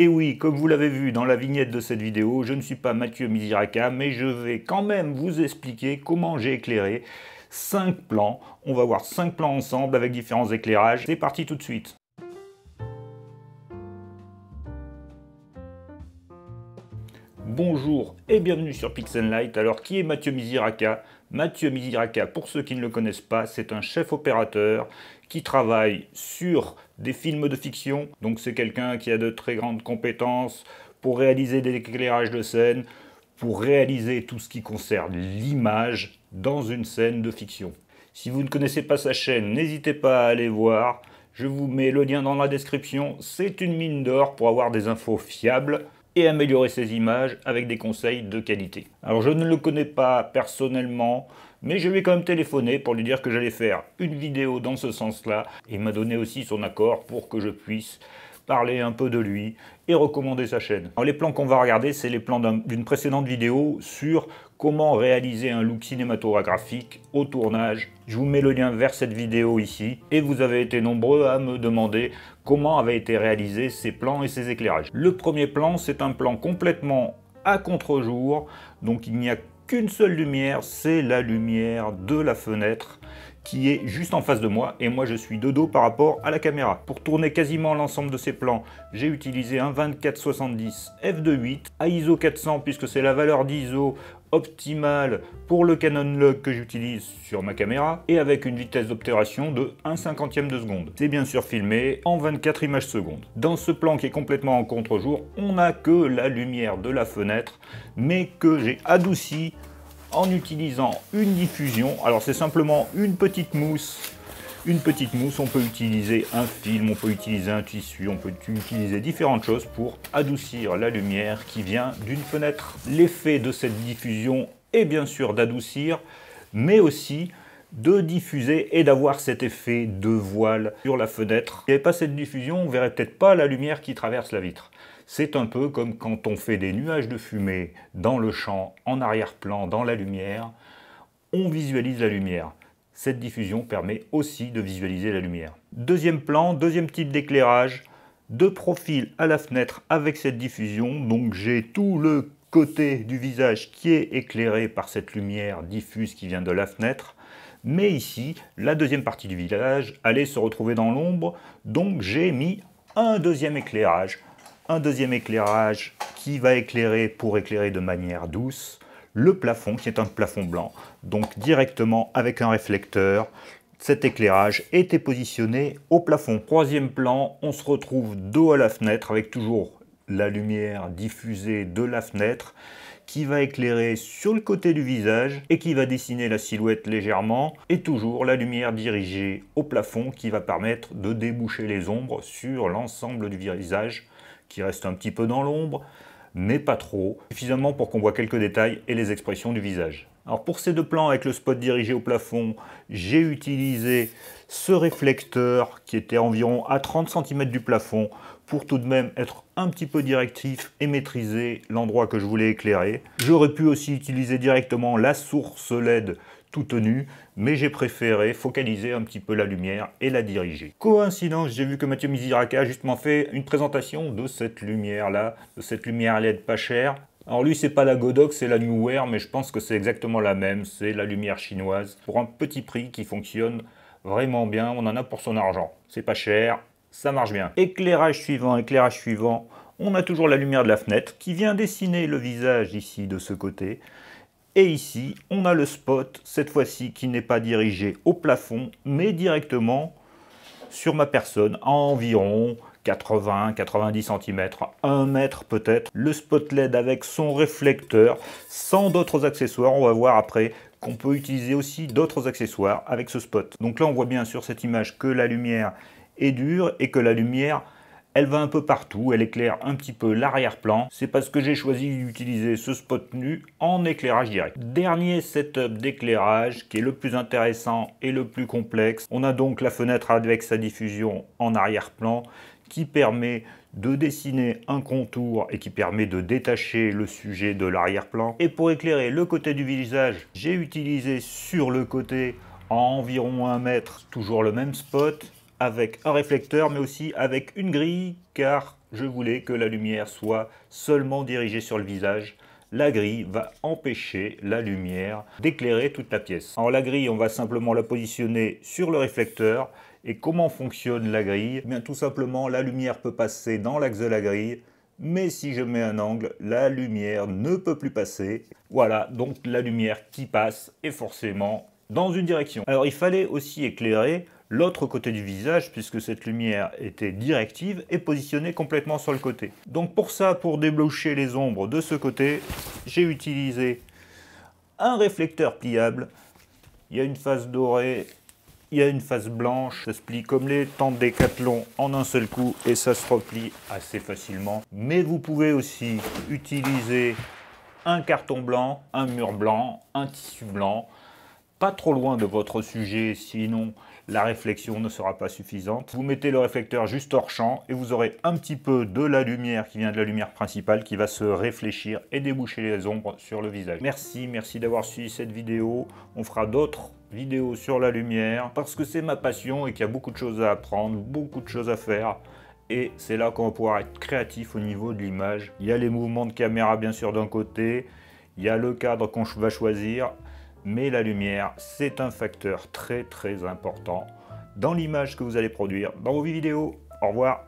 Et oui, comme vous l'avez vu dans la vignette de cette vidéo, je ne suis pas Mathieu Miziraka, mais je vais quand même vous expliquer comment j'ai éclairé 5 plans. On va voir 5 plans ensemble avec différents éclairages. C'est parti tout de suite bonjour et bienvenue sur Pixel Light. Alors qui est Mathieu Miziraka Mathieu Miziraka, pour ceux qui ne le connaissent pas, c'est un chef opérateur qui travaille sur des films de fiction. Donc c'est quelqu'un qui a de très grandes compétences pour réaliser des éclairages de scène, pour réaliser tout ce qui concerne l'image dans une scène de fiction. Si vous ne connaissez pas sa chaîne, n'hésitez pas à aller voir. Je vous mets le lien dans la description. C'est une mine d'or pour avoir des infos fiables améliorer ses images avec des conseils de qualité. Alors je ne le connais pas personnellement, mais je lui ai quand même téléphoné pour lui dire que j'allais faire une vidéo dans ce sens-là et m'a donné aussi son accord pour que je puisse parler un peu de lui et recommander sa chaîne. Alors les plans qu'on va regarder, c'est les plans d'une précédente vidéo sur comment réaliser un look cinématographique au tournage. Je vous mets le lien vers cette vidéo ici et vous avez été nombreux à me demander comment avaient été réalisés ces plans et ces éclairages. Le premier plan, c'est un plan complètement à contre-jour, donc il n'y a qu'une seule lumière, c'est la lumière de la fenêtre qui est juste en face de moi et moi je suis de dos par rapport à la caméra. Pour tourner quasiment l'ensemble de ces plans, j'ai utilisé un 24-70 f2.8 à ISO 400 puisque c'est la valeur d'ISO optimale pour le Canon Log que j'utilise sur ma caméra et avec une vitesse d'obturation de 1 cinquantième de seconde. C'est bien sûr filmé en 24 images secondes. Dans ce plan qui est complètement en contre-jour, on n'a que la lumière de la fenêtre mais que j'ai adouci en utilisant une diffusion. Alors c'est simplement une petite mousse. Une petite mousse, on peut utiliser un film, on peut utiliser un tissu, on peut utiliser différentes choses pour adoucir la lumière qui vient d'une fenêtre. L'effet de cette diffusion est bien sûr d'adoucir, mais aussi de diffuser et d'avoir cet effet de voile sur la fenêtre. S'il n'y avait pas cette diffusion, on verrait peut-être pas la lumière qui traverse la vitre. C'est un peu comme quand on fait des nuages de fumée dans le champ, en arrière-plan, dans la lumière, on visualise la lumière. Cette diffusion permet aussi de visualiser la lumière. Deuxième plan, deuxième type d'éclairage, de profil à la fenêtre avec cette diffusion. Donc j'ai tout le côté du visage qui est éclairé par cette lumière diffuse qui vient de la fenêtre. Mais ici, la deuxième partie du village allait se retrouver dans l'ombre, donc j'ai mis un deuxième éclairage. Un deuxième éclairage qui va éclairer pour éclairer de manière douce le plafond qui est un plafond blanc. Donc directement avec un réflecteur, cet éclairage était positionné au plafond. Troisième plan, on se retrouve dos à la fenêtre avec toujours la lumière diffusée de la fenêtre qui va éclairer sur le côté du visage et qui va dessiner la silhouette légèrement et toujours la lumière dirigée au plafond qui va permettre de déboucher les ombres sur l'ensemble du visage qui reste un petit peu dans l'ombre mais pas trop, suffisamment pour qu'on voit quelques détails et les expressions du visage. Alors pour ces deux plans avec le spot dirigé au plafond, j'ai utilisé ce réflecteur qui était environ à 30 cm du plafond pour tout de même être un petit peu directif et maîtriser l'endroit que je voulais éclairer. J'aurais pu aussi utiliser directement la source LED tout tenu, mais j'ai préféré focaliser un petit peu la lumière et la diriger. Coïncidence, j'ai vu que Mathieu Miziraka a justement fait une présentation de cette lumière-là, de cette lumière LED pas chère. Alors lui, c'est pas la Godox, c'est la New Wear, mais je pense que c'est exactement la même, c'est la lumière chinoise, pour un petit prix qui fonctionne vraiment bien, on en a pour son argent. C'est pas cher, ça marche bien. Éclairage suivant, éclairage suivant, on a toujours la lumière de la fenêtre qui vient dessiner le visage ici de ce côté. Et ici, on a le spot, cette fois-ci, qui n'est pas dirigé au plafond, mais directement sur ma personne, à environ 80, 90 cm, 1 mètre peut-être. Le spot LED avec son réflecteur, sans d'autres accessoires. On va voir après qu'on peut utiliser aussi d'autres accessoires avec ce spot. Donc là, on voit bien sur cette image que la lumière est dure et que la lumière elle va un peu partout, elle éclaire un petit peu l'arrière-plan. C'est parce que j'ai choisi d'utiliser ce spot nu en éclairage direct. Dernier setup d'éclairage qui est le plus intéressant et le plus complexe. On a donc la fenêtre avec sa diffusion en arrière-plan qui permet de dessiner un contour et qui permet de détacher le sujet de l'arrière-plan. Et pour éclairer le côté du visage, j'ai utilisé sur le côté à environ 1 mètre toujours le même spot avec un réflecteur, mais aussi avec une grille, car je voulais que la lumière soit seulement dirigée sur le visage. La grille va empêcher la lumière d'éclairer toute la pièce. Alors la grille, on va simplement la positionner sur le réflecteur. Et comment fonctionne la grille eh Bien tout simplement, la lumière peut passer dans l'axe de la grille, mais si je mets un angle, la lumière ne peut plus passer. Voilà, donc la lumière qui passe est forcément dans une direction. Alors il fallait aussi éclairer l'autre côté du visage puisque cette lumière était directive est positionnée complètement sur le côté. Donc pour ça, pour déblocher les ombres de ce côté, j'ai utilisé un réflecteur pliable. Il y a une face dorée, il y a une face blanche. Ça se plie comme les tentes des décathlon en un seul coup et ça se replie assez facilement. Mais vous pouvez aussi utiliser un carton blanc, un mur blanc, un tissu blanc, pas trop loin de votre sujet, sinon la réflexion ne sera pas suffisante. Vous mettez le réflecteur juste hors champ et vous aurez un petit peu de la lumière qui vient de la lumière principale qui va se réfléchir et déboucher les ombres sur le visage. Merci, merci d'avoir suivi cette vidéo. On fera d'autres vidéos sur la lumière parce que c'est ma passion et qu'il y a beaucoup de choses à apprendre, beaucoup de choses à faire. Et c'est là qu'on va pouvoir être créatif au niveau de l'image. Il y a les mouvements de caméra bien sûr d'un côté, il y a le cadre qu'on va choisir, mais la lumière, c'est un facteur très très important dans l'image que vous allez produire dans vos vidéos. Au revoir